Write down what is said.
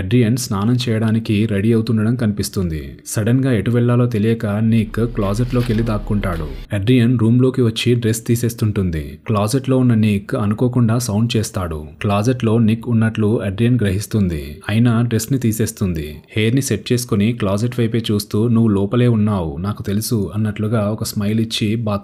Adrian స్నానం చేయడానికి ready అవుతుండడం కనిపిస్తుంది సడన్ గా ఎటు వెళ్లాలో తెలియక నిక్ క్లాజెట్ లోకి వెళ్లి దాక్కుంటాడు అడ్రియన్ రూమ్ లోకి వచ్చి డ్రెస్ తీసేస్తుంటుంది క్లాజెట్ లో ఉన్న నిక్ అనుకోకుండా సౌండ్ చేస్తాడు క్లాజెట్ లో నిక్ ఉన్నట్లు అడ్రియన్ గ్రహిస్తుంది అయినా డ్రెస్ ని తీసేస్తుంది హెయిర్ ని సెట్ చేసుకుని క్లాజెట్ వైపే చూస్తూ నువ్వు లోపలే ఉన్నావు నాకు తెలుసు అన్నట్లుగా ఒక స్మైల్ ఇచ్చి బాత్రూమ్